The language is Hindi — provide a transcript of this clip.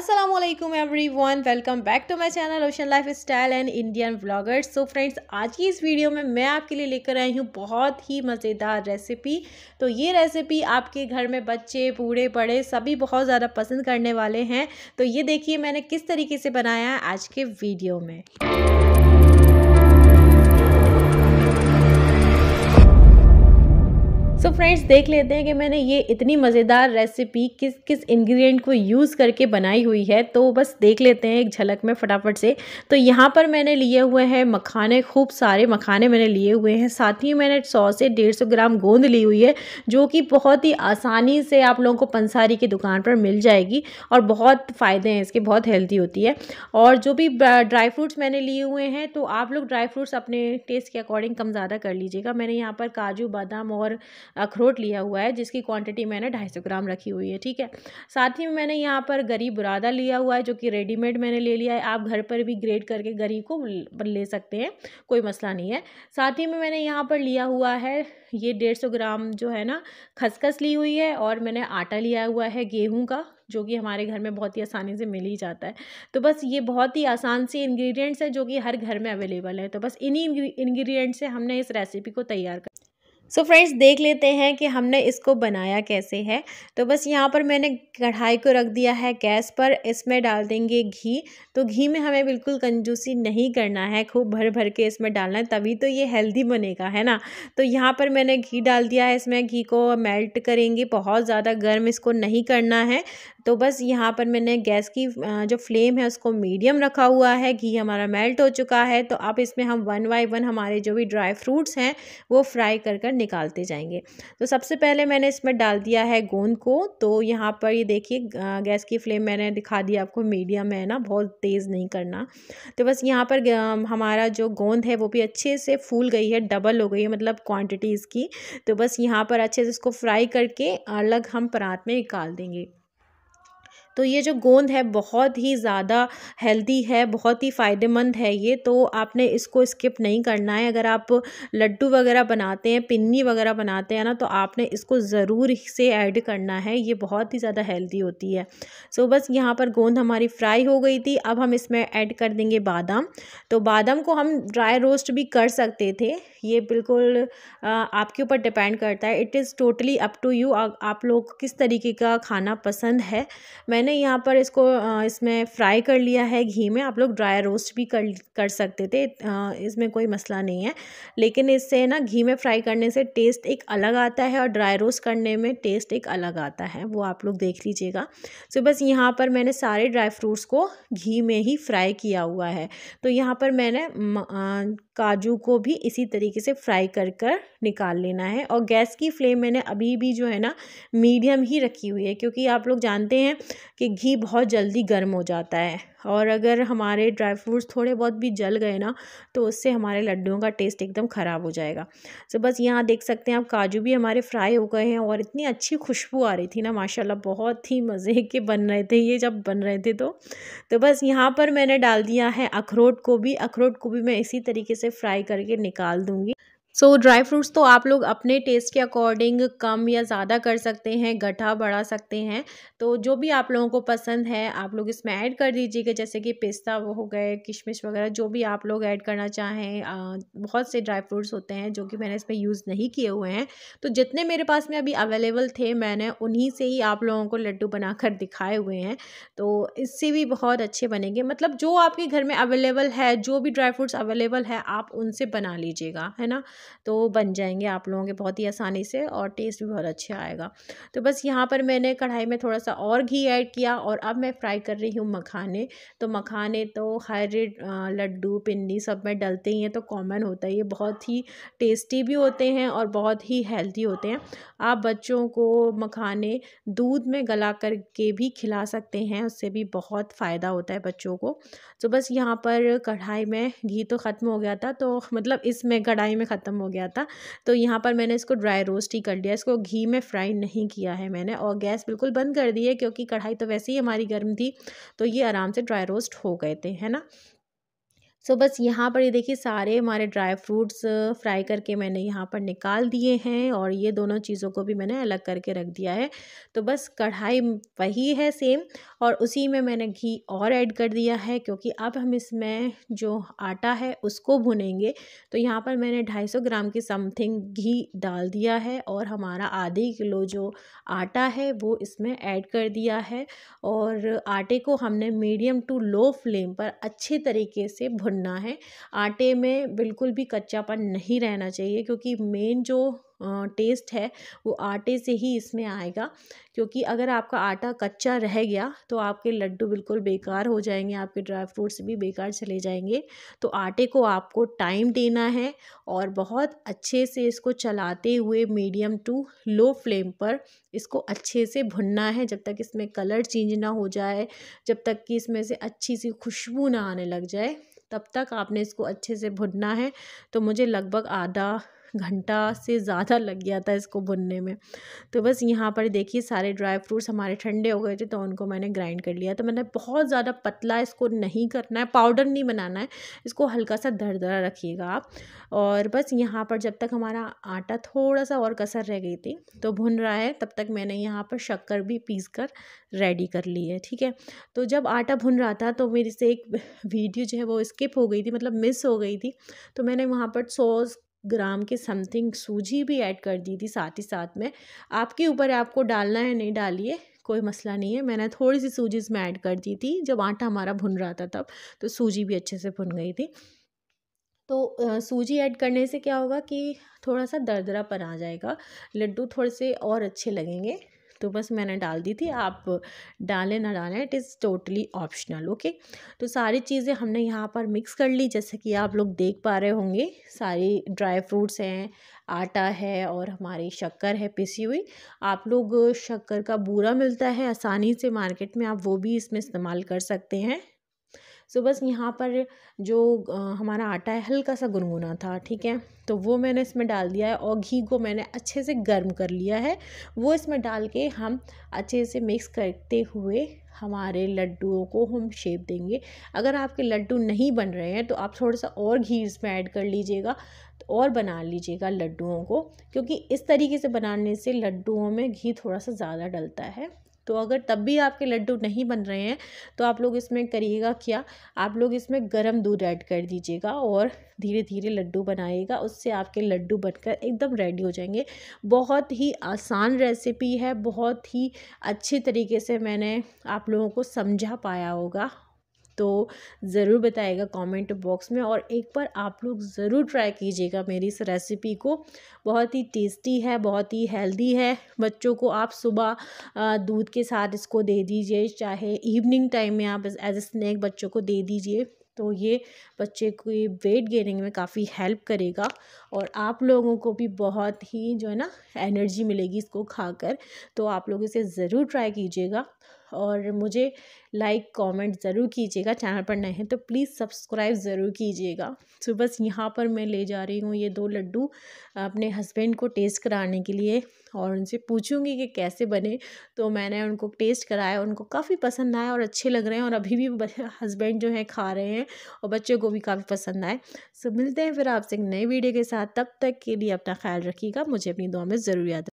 Aslam everyone welcome back to my channel ocean lifestyle and Indian vloggers so friends आज की इस वीडियो में मैं आपके लिए लेकर आई हूँ बहुत ही मज़ेदार रेसिपी तो ये रेसिपी आपके घर में बच्चे बूढ़े बड़े सभी बहुत ज़्यादा पसंद करने वाले हैं तो ये देखिए मैंने किस तरीके से बनाया है आज के वीडियो में तो फ्रेंड्स देख लेते हैं कि मैंने ये इतनी मज़ेदार रेसिपी किस किस इंग्रेडिएंट को यूज़ करके बनाई हुई है तो बस देख लेते हैं एक झलक में फटाफट से तो यहाँ पर मैंने लिए हुए हैं मखाने खूब सारे मखाने मैंने लिए हुए हैं साथ ही मैंने सौ से डेढ़ सौ ग्राम गोंद ली हुई है जो कि बहुत ही आसानी से आप लोगों को पंसारी की दुकान पर मिल जाएगी और बहुत फ़ायदे हैं इसके बहुत हेल्दी होती है और जो भी ड्राई फ्रूट्स मैंने लिए हुए हैं तो आप लोग ड्राई फ्रूट्स अपने टेस्ट के अकॉर्डिंग कम ज़्यादा कर लीजिएगा मैंने यहाँ पर काजू बादाम और अखरोट लिया हुआ है जिसकी क्वांटिटी मैंने ढाई सौ ग्राम रखी हुई है ठीक है साथ ही में मैंने यहाँ पर गरी बुरादा लिया हुआ है जो कि रेडीमेड मैंने ले लिया है आप घर पर भी ग्रेड करके गरी को ले सकते हैं कोई मसला नहीं है साथ ही में मैंने यहाँ पर लिया हुआ है ये डेढ़ सौ ग्राम जो है ना खसखस ली हुई है और मैंने आटा लिया हुआ है गेहूँ का जो कि हमारे घर में बहुत ही आसानी से मिल ही जाता है तो बस ये बहुत ही आसान सी इंग्रेडिएंट्स है जो कि हर घर में अवेलेबल है तो बस इन्हीं इंग्रेडिएंट्स से हमने इस रेसिपी को तैयार कर सो so फ्रेंड्स देख लेते हैं कि हमने इसको बनाया कैसे है तो बस यहाँ पर मैंने कढ़ाई को रख दिया है गैस पर इसमें डाल देंगे घी तो घी में हमें बिल्कुल कंजूसी नहीं करना है खूब भर भर के इसमें डालना है तभी तो ये हेल्दी बनेगा है ना तो यहाँ पर मैंने घी डाल दिया है इसमें घी को मेल्ट करेंगे बहुत ज़्यादा गर्म इसको नहीं करना है तो बस यहाँ पर मैंने गैस की जो फ्लेम है उसको मीडियम रखा हुआ है घी हमारा मेल्ट हो चुका है तो अब इसमें हम वन बाई वन हमारे जो भी ड्राई फ्रूट्स हैं वो फ्राई कर कर निकालते जाएंगे तो सबसे पहले मैंने इसमें डाल दिया है गोंद को तो यहाँ पर ये देखिए गैस की फ्लेम मैंने दिखा दी आपको मीडियम है ना बहुत तेज़ नहीं करना तो बस यहाँ पर हमारा जो गोंद है वो भी अच्छे से फूल गई है डबल हो गई है मतलब क्वान्टिटी इसकी तो बस यहाँ पर अच्छे से इसको फ्राई करके अलग हम परात में निकाल देंगे तो ये जो गोंद है बहुत ही ज़्यादा हेल्दी है बहुत ही फ़ायदेमंद है ये तो आपने इसको स्किप नहीं करना है अगर आप लड्डू वगैरह बनाते हैं पिन्नी वगैरह बनाते हैं ना तो आपने इसको ज़रूर से ऐड करना है ये बहुत ही ज़्यादा हेल्दी होती है सो बस यहाँ पर गोंद हमारी फ्राई हो गई थी अब हम इसमें ऐड कर देंगे बादाम तो बादाम को हम ड्राई रोस्ट भी कर सकते थे ये बिल्कुल आपके ऊपर डिपेंड करता है it is totally up to you आप लोग किस तरीके का खाना पसंद है मैं मैंने यहाँ पर इसको इसमें फ्राई कर लिया है घी में आप लोग ड्राई रोस्ट भी कर कर सकते थे इसमें कोई मसला नहीं है लेकिन इससे ना घी में फ्राई करने से टेस्ट एक अलग आता है और ड्राई रोस्ट करने में टेस्ट एक अलग आता है वो आप लोग देख लीजिएगा सो बस यहाँ पर मैंने सारे ड्राई फ्रूट्स को घी में ही फ्राई किया हुआ है तो यहाँ पर मैंने काजू को भी इसी तरीके से फ्राई कर कर निकाल लेना है और गैस की फ्लेम मैंने अभी भी जो है ना मीडियम ही रखी हुई है क्योंकि आप लोग जानते हैं कि घी बहुत जल्दी गर्म हो जाता है और अगर हमारे ड्राई फ्रूट्स थोड़े बहुत भी जल गए ना तो उससे हमारे लड्डुओं का टेस्ट एकदम ख़राब हो जाएगा तो बस यहाँ देख सकते हैं आप काजू भी हमारे फ्राई हो गए हैं और इतनी अच्छी खुशबू आ रही थी ना माशाल्लाह बहुत ही मज़े के बन रहे थे ये जब बन रहे थे तो तो बस यहाँ पर मैंने डाल दिया है अखरोट को भी अखरोट को भी मैं इसी तरीके से फ्राई करके निकाल दूँगी सो so, ड्राई फ्रूट्स तो आप लोग अपने टेस्ट के अकॉर्डिंग कम या ज़्यादा कर सकते हैं गठा बढ़ा सकते हैं तो जो भी आप लोगों को पसंद है आप लोग इसमें ऐड कर दीजिएगा जैसे कि पिस्ता वो हो गए किशमिश वगैरह जो भी आप लोग ऐड करना चाहें आ, बहुत से ड्राई फ्रूट्स होते हैं जो कि मैंने इसमें यूज़ नहीं किए हुए हैं तो जितने मेरे पास में अभी अवेलेबल थे मैंने उन्हीं से ही आप लोगों को लड्डू बना दिखाए हुए हैं तो इससे भी बहुत अच्छे बनेंगे मतलब जो आपके घर में अवेलेबल है जो भी ड्राई फ्रूट्स अवेलेबल है आप उनसे बना लीजिएगा है ना तो बन जाएंगे आप लोगों के बहुत ही आसानी से और टेस्ट भी बहुत अच्छा आएगा तो बस यहाँ पर मैंने कढ़ाई में थोड़ा सा और घी ऐड किया और अब मैं फ्राई कर रही हूँ मखाने तो मखाने तो हर लड्डू पिंडी सब में डलते ही हैं तो कॉमन होता है ये बहुत ही टेस्टी भी होते हैं और बहुत ही हेल्दी होते हैं आप बच्चों को मखाने दूध में गला करके भी खिला सकते हैं उससे भी बहुत फ़ायदा होता है बच्चों को तो बस यहाँ पर कढ़ाई में घी तो ख़त्म हो गया था तो मतलब इसमें कढ़ाई में ख़त्म ख़त्म हो गया था तो यहाँ पर मैंने इसको ड्राई रोस्ट ही कर लिया इसको घी में फ्राई नहीं किया है मैंने और गैस बिल्कुल बंद कर दी है क्योंकि कढ़ाई तो वैसे ही हमारी गर्म थी तो ये आराम से ड्राई रोस्ट हो गए थे है ना सो बस यहाँ पर ये देखिए सारे हमारे ड्राई फ्रूट्स फ्राई करके मैंने यहाँ पर निकाल दिए हैं और ये दोनों चीज़ों को भी मैंने अलग करके रख दिया है तो बस कढ़ाई वही है सेम और उसी में मैंने घी और ऐड कर दिया है क्योंकि अब हम इसमें जो आटा है उसको भुनेंगे तो यहाँ पर मैंने 250 ग्राम की समथिंग घी डाल दिया है और हमारा आधे किलो जो आटा है वो इसमें ऐड कर दिया है और आटे को हमने मीडियम टू लो फ्लेम पर अच्छे तरीके से भुन भुनना है आटे में बिल्कुल भी कच्चापन नहीं रहना चाहिए क्योंकि मेन जो टेस्ट है वो आटे से ही इसमें आएगा क्योंकि अगर आपका आटा कच्चा रह गया तो आपके लड्डू बिल्कुल बेकार हो जाएंगे आपके ड्राई फ्रूट्स भी बेकार चले जाएंगे तो आटे को आपको टाइम देना है और बहुत अच्छे से इसको चलाते हुए मीडियम टू लो फ्लेम पर इसको अच्छे से भुनना है जब तक इसमें कलर चेंज ना हो जाए जब तक कि इसमें से अच्छी सी खुशबू ना आने लग जाए तब तक आपने इसको अच्छे से भुनना है तो मुझे लगभग आधा घंटा से ज़्यादा लग गया था इसको भुनने में तो बस यहाँ पर देखिए सारे ड्राई फ्रूट्स हमारे ठंडे हो गए थे तो उनको मैंने ग्राइंड कर लिया तो मैंने बहुत ज़्यादा पतला इसको नहीं करना है पाउडर नहीं बनाना है इसको हल्का सा दरदरा रखिएगा आप और बस यहाँ पर जब तक हमारा आटा थोड़ा सा और कसर रह गई थी तो भुन रहा है तब तक मैंने यहाँ पर शक्कर भी पीस कर रेडी कर ली है ठीक है तो जब आटा भुन रहा था तो मेरे से एक वीडियो जो है वो स्किप हो गई थी मतलब मिस हो गई थी तो मैंने वहाँ पर सॉस ग्राम के समथिंग सूजी भी ऐड कर दी थी साथ ही साथ में आपके ऊपर आपको डालना है नहीं डालिए कोई मसला नहीं है मैंने थोड़ी सी सूजी इसमें ऐड कर दी थी जब आटा हमारा भुन रहा था तब तो सूजी भी अच्छे से भुन गई थी तो सूजी ऐड करने से क्या होगा कि थोड़ा सा दरदरापन आ जाएगा लड्डू थोड़े से और अच्छे लगेंगे तो बस मैंने डाल दी थी आप डालें ना डालें it is totally optional okay तो सारी चीज़ें हमने यहाँ पर मिक्स कर ली जैसे कि आप लोग देख पा रहे होंगे सारी ड्राई फ्रूट्स हैं आटा है और हमारी शक्कर है पिसी हुई आप लोग शक्कर का बूरा मिलता है आसानी से मार्केट में आप वो भी इसमें इस्तेमाल कर सकते हैं सो बस यहाँ पर जो हमारा आटा है हल्का सा गुनगुना था ठीक है तो वो मैंने इसमें डाल दिया है और घी को मैंने अच्छे से गर्म कर लिया है वो इसमें डाल के हम अच्छे से मिक्स करते हुए हमारे लड्डुओं को हम शेप देंगे अगर आपके लड्डू नहीं बन रहे हैं तो आप थोड़ा सा और घी इसमें ऐड कर लीजिएगा तो और बना लीजिएगा लड्डुओं को क्योंकि इस तरीके से बनाने से लड्डुओं में घी थोड़ा सा ज़्यादा डलता है तो अगर तब भी आपके लड्डू नहीं बन रहे हैं तो आप लोग इसमें करिएगा क्या आप लोग इसमें गर्म दूध ऐड कर दीजिएगा और धीरे धीरे लड्डू बनाइएगा उससे आपके लड्डू बनकर एकदम रेडी हो जाएंगे बहुत ही आसान रेसिपी है बहुत ही अच्छे तरीके से मैंने आप लोगों को समझा पाया होगा तो ज़रूर बताएगा कमेंट बॉक्स में और एक बार आप लोग ज़रूर ट्राई कीजिएगा मेरी इस रेसिपी को बहुत ही टेस्टी है बहुत ही हेल्दी है बच्चों को आप सुबह दूध के साथ इसको दे दीजिए चाहे इवनिंग टाइम में आप एज ए स्नैक बच्चों को दे दीजिए तो ये बच्चे की वेट गेनिंग में काफ़ी हेल्प करेगा और आप लोगों को भी बहुत ही जो है ना एनर्जी मिलेगी इसको खाकर तो आप लोग इसे ज़रूर ट्राई कीजिएगा और मुझे लाइक कमेंट ज़रूर कीजिएगा चैनल पर नए हैं तो प्लीज़ सब्सक्राइब ज़रूर कीजिएगा तो बस यहाँ पर मैं ले जा रही हूँ ये दो लड्डू अपने हस्बैंड को टेस्ट कराने के लिए और उनसे पूछूंगी कि कैसे बने तो मैंने उनको टेस्ट कराया उनको काफ़ी पसंद आया और अच्छे लग रहे हैं और अभी भी हस्बैंड जो हैं खा रहे हैं और बच्चों को भी काफ़ी पसंद आए सो तो मिलते हैं फिर आपसे एक नए वीडियो के साथ तब तक के लिए अपना ख्याल रखिएगा मुझे अपनी दुआ में ज़रूर याद